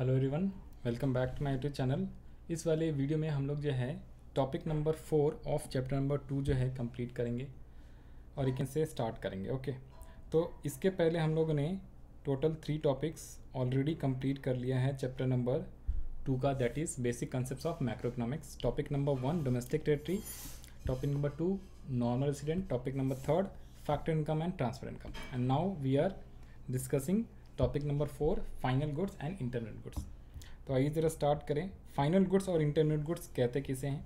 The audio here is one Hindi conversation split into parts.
hello everyone welcome back to my YouTube channel इस वाले वीडियो में हम लोग जो है topic number four of chapter number two जो है कंप्लीट करेंगे और एक से स्टार्ट करेंगे ओके तो इसके पहले हम लोगों ने total three topics already complete कर लिया है चैप्टर नंबर टू का that is basic concept of micro economics topic number one domestic territory topic number two normal resident topic number third factor income and transfer income and now we are discussing topic number four final goods and internet goods तो आइए ज़रा स्टार्ट करें फाइनल गुड्स और इंटरनेट गुड्स कहते किसे हैं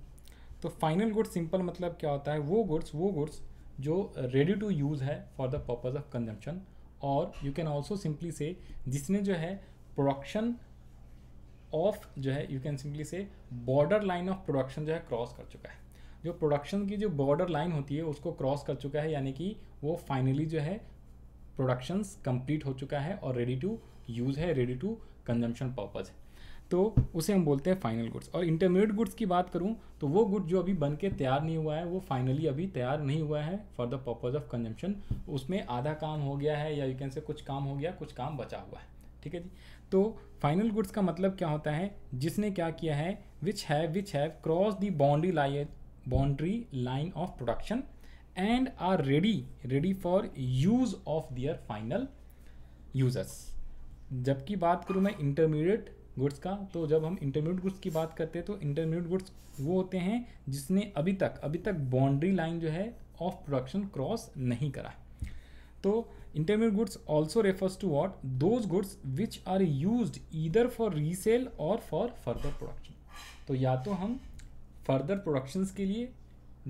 तो फाइनल गुड्स सिंपल मतलब क्या होता है वो गुड्स वो गुड्स जो रेडी टू यूज़ है for the purpose of consumption और you can also simply say जिसने जो है प्रोडक्शन ऑफ जो है you can simply say border line of production जो है क्रॉस कर चुका है जो प्रोडक्शन की जो बॉर्डर लाइन होती है उसको क्रॉस कर चुका है यानी कि वो फाइनली जो है प्रोडक्शंस कंप्लीट हो चुका है और रेडी टू यूज़ है रेडी टू कंजम्पशन पर्पज़ है तो उसे हम बोलते हैं फाइनल गुड्स और इंटरमीडिएट गुड्स की बात करूँ तो वो गुड जो अभी बन के तैयार नहीं हुआ है वो फाइनली अभी तैयार नहीं हुआ है for the purpose of consumption उसमें आधा काम हो गया है या यू कैन से कुछ काम हो गया कुछ काम बचा हुआ है ठीक है जी तो फाइनल गुड्स का मतलब क्या होता है जिसने क्या किया है which have which have cross the boundary line boundary line of production and are ready ready for use of their final users जबकि बात करूँ मैं इंटरमीडिएट गुड्स का तो जब हम इंटरमीडिएट गुड्स की बात करते हैं तो इंटरमीडिएट गुड्स वो होते हैं जिसने अभी तक अभी तक बाउंड्री लाइन जो है ऑफ प्रोडक्शन क्रॉस नहीं करा है तो intermediate goods also refers to what those goods which are use either for resale or for further production तो या तो हम फर्दर प्रोडक्शंस के लिए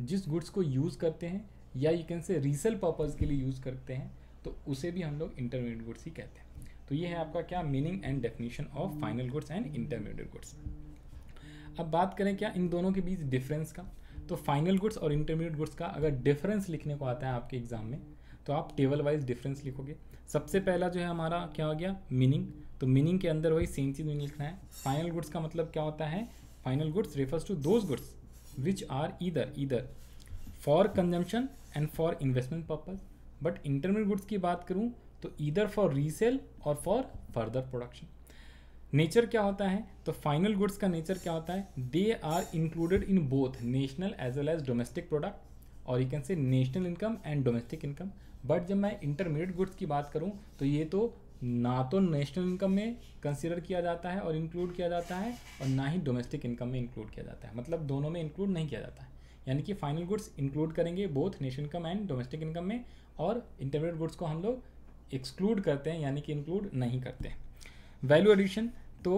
जिस गुड्स को यूज़ करते हैं या you can say resale purpose के लिए यूज़ करते हैं तो उसे भी हम लोग इंटरमीडिएट गुड्स ही कहते हैं तो ये है आपका क्या meaning and definition of final goods and intermediate goods अब बात करें क्या इन दोनों के बीच डिफरेंस का तो फाइनल गुड्स और इंटरमीडिएट गुड्स का अगर डिफरेंस लिखने को आता है आपके एग्ज़ाम में तो आप टेबल वाइज डिफरेंस लिखोगे सबसे पहला जो है हमारा क्या हो गया मीनिंग तो मीनिंग के अंदर वही सेम चीज़ लिखना है फाइनल गुड्स का मतलब क्या होता है final goods refers to those goods which are either either for consumption and for investment purpose but intermediate goods की बात करूँ तो either for resale or for further production nature क्या होता है तो फाइनल गुड्स का नेचर क्या होता है they are included in both national as well as domestic product or you can say national income and domestic income but जब मैं इंटरमीडिएट गुड्स की बात करूँ तो ये तो ना तो नेशनल इनकम में कंसिडर किया जाता है और इंक्लूड किया जाता है और ना ही डोमेस्टिक इनकम में इंक्लूड किया जाता है मतलब दोनों में इंक्लूड नहीं किया जाता है यानी कि फाइनल गुड्स इंक्लूड करेंगे both nation income and domestic income में और इंटरमीडिएट गुड्स को हम लोग एक्सक्लूड करते हैं यानी कि इंक्लूड नहीं करते वैल्यू एडिशन तो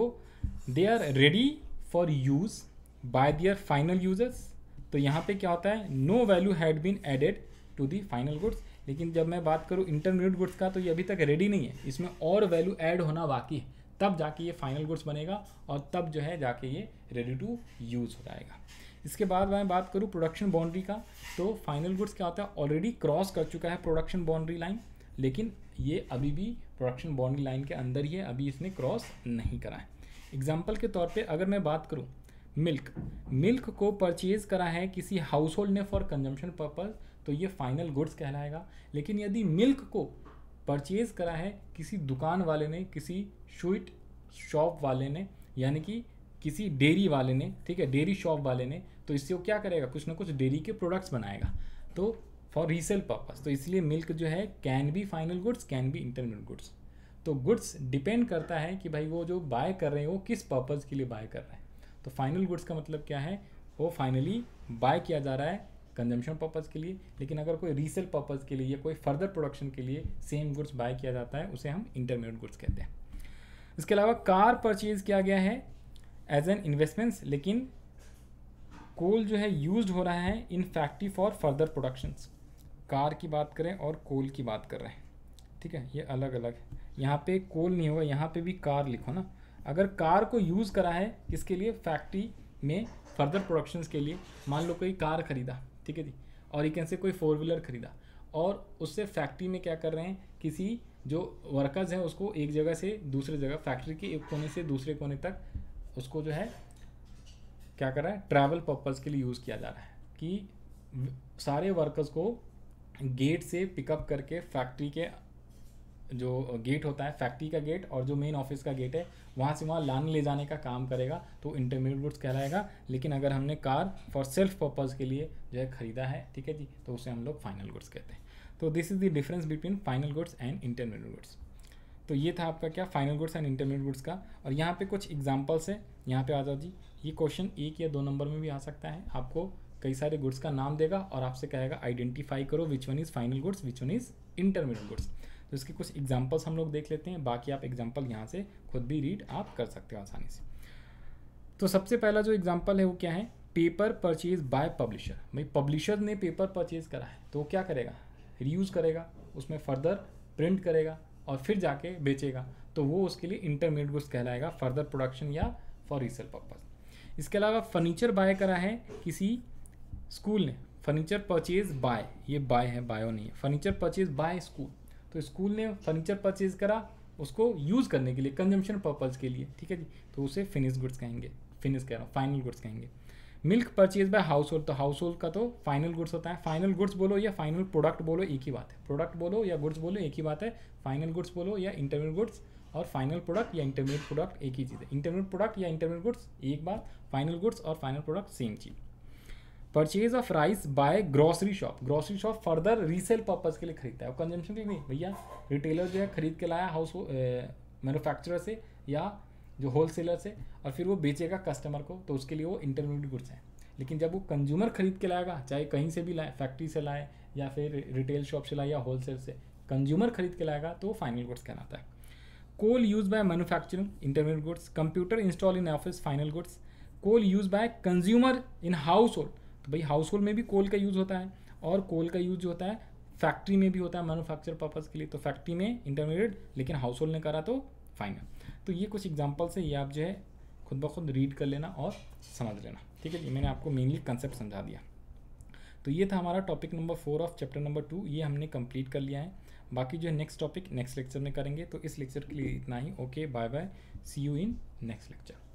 they are ready for use by their final users तो यहाँ पे क्या होता है no value had been added to the final goods लेकिन जब मैं बात करूँ इंटरमीडिएट गुड्स का तो ये अभी तक रेडी नहीं है इसमें और वैल्यू ऐड होना बाकी है तब जाके ये फाइनल गुड्स बनेगा और तब जो है जाके ये रेडी टू यूज़ हो जाएगा इसके बाद मैं बात करूँ प्रोडक्शन बाउंड्री का तो फाइनल गुड्स क्या होता है ऑलरेडी क्रॉस कर चुका है प्रोडक्शन बाउंड्री लाइन लेकिन ये अभी भी प्रोडक्शन बाउंड्री लाइन के अंदर ही है अभी इसने क्रॉस नहीं करा है एग्जाम्पल के तौर पर अगर मैं बात करूँ मिल्क मिल्क को परचेज करा है किसी हाउस होल्ड ने फॉर कंजम्पशन पर्पज़ तो ये फाइनल गुड्स कहलाएगा लेकिन यदि मिल्क को परचेज़ करा है किसी दुकान वाले ने किसी स्वीट शॉप वाले ने यानी कि किसी डेयरी वाले ने ठीक है डेयरी शॉप वाले ने तो इससे वो क्या करेगा कुछ ना कुछ डेयरी के प्रोडक्ट्स बनाएगा तो फॉर रीसेल पर्पज़ तो इसलिए मिल्क जो है can be final goods can be intermediate goods तो गुड्स डिपेंड करता है कि भाई वो जो बाय कर रहे हैं वो किस पर्पज़ के लिए बाय कर रहे हैं तो फाइनल गुड्स का मतलब क्या है वो फाइनली बाय किया जा रहा है कंजम्पशन पर्पज़ के लिए लेकिन अगर कोई रीसेल पर्पज़ के लिए या कोई फर्दर प्रोडक्शन के लिए सेम गुड्स बाय किया जाता है उसे हम इंटरमीडियट गुड्स कहते हैं इसके अलावा कार परचेज़ किया गया है एज एन इन्वेस्टमेंट्स लेकिन कोल जो है यूज हो रहा है in factory for further productions car की बात करें और कोल की बात कर रहे हैं ठीक है ये अलग अलग यहाँ पे कोल नहीं होगा यहाँ पे भी कार लिखो ना अगर कार को यूज़ करा है किसके लिए फैक्ट्री में फर्दर प्रोडक्शन के लिए मान लो कोई कार खरीदा ठीक है जी और ये कैसे कोई फोर व्हीलर खरीदा और उससे फैक्ट्री में क्या कर रहे हैं किसी जो वर्कर्स हैं उसको एक जगह से दूसरे जगह फैक्ट्री के एक कोने से दूसरे कोने तक उसको जो है क्या कर रहा है ट्रैवल पर्पज़ के लिए यूज़ किया जा रहा है कि सारे वर्कर्स को गेट से पिकअप करके फैक्ट्री के जो गेट होता है फैक्ट्री का गेट और जो मेन ऑफिस का गेट है वहाँ से वहाँ लाने ले जाने का काम करेगा तो इंटरमीडिएट गुड्स कहलाएगा लेकिन अगर हमने कार फॉर सेल्फ पर्पज़ के लिए जो है ख़रीदा है ठीक है जी तो उसे हम लोग फाइनल गुड्स कहते हैं तो this is the difference between final goods and intermediate goods तो ये था आपका क्या final goods and intermediate goods का और यहाँ पे कुछ एग्जाम्पल्स है यहाँ पे आ जाओ जी ये क्वेश्चन एक या दो नंबर में भी आ सकता है आपको कई सारे गुड्स का नाम देगा और आपसे कहेगा आइडेंटिफाई करो which one is final goods which one is intermediate goods तो इसके कुछ एग्जाम्पल्स हम लोग देख लेते हैं बाकी आप एग्जाम्पल यहाँ से खुद भी रीड आप कर सकते हो आसानी से तो सबसे पहला जो एग्जाम्पल है वो क्या है पेपर परचेज बाय पब्लिशर भाई पब्लिशर ने पेपर परचेज करा है तो क्या करेगा रीयूज़ करेगा उसमें फर्दर प्रिंट करेगा और फिर जाके बेचेगा तो वो उसके लिए इंटरमीडिएट गुड्स कहलाएगा फर्दर प्रोडक्शन या फॉर रीसेल पर्पज इसके अलावा फर्नीचर बाय करा है किसी स्कूल ने फर्नीचर परचेज बाय ये बाय है बायो नहीं है फर्नीचर परचेज बाय स्कूल तो स्कूल ने फर्नीचर परचेज करा उसको यूज़ करने के लिए कंजम्पशन पर्पज़ के लिए ठीक है जी तो उसे फिनिश गुड्स कहेंगे फिनिश कह रहा हूँ फाइनल गुड्स कहेंगे milk purchase by household तो हाउस होल्ड का तो फाइनल गुड्स होता है फाइनल गुड्स बोलो या फाइनल प्रोडक्ट बोलो एक ही बात है प्रोडक्ट बोलो या गुड्स बोलो एक ही बात है फाइनल गुड्स बोलो या इंटरमीड गुड्स और फाइनल प्रोडक्ट या इंटरमीड प्रोडक्ट एक ही चीज़ है इंटरमीड प्रोडक्ट या इंटरमीड गुड्स एक बात फाइनल गुड्स और फाइनल प्रोडक्ट सेम चीज़ purchase of rice by grocery shop grocery shop further resale purpose के लिए खरीदता है और कंजम्पशन के लिए नहीं भैया रिटेलर जो है खरीद के लाया हाउस मैनुफैक्चर से या जो होल सेलर से और फिर वो बेचेगा कस्टमर को तो उसके लिए वो इंटरमीडिएट गुड्स हैं लेकिन जब वो कंज्यूमर खरीद के लाएगा चाहे कहीं से भी लाए फैक्ट्री से लाए या फिर रिटेल शॉप से लाए या होलसेल से कंज्यूमर खरीद के लाएगा तो फाइनल गुड्स कहलाता है coal use by manufacturing intermediate goods computer install in office final goods coal use by consumer in household तो भाई हाउस होल्ड में भी कोल का यूज़ होता है और कोल का यूज होता है फैक्ट्री में भी होता है मैनुफैक्चर पर्पज़ के लिए तो फैक्ट्री में इंटरमीडिएट लेकिन हाउस होल्ड ने करा तो फाइनल तो ये कुछ एग्जाम्पल्स है ये आप जो है खुद ब खुद रीड कर लेना और समझ लेना ठीक है जी मैंने आपको मेनली कंसेप्ट समझा दिया तो ये था हमारा topic number four of chapter number two ये हमने कंप्लीट कर लिया है बाकी जो है नेक्स्ट टॉपिक नेक्स्ट लेक्चर में करेंगे तो इस लेक्चर के लिए इतना ही okay bye bye see you in next lecture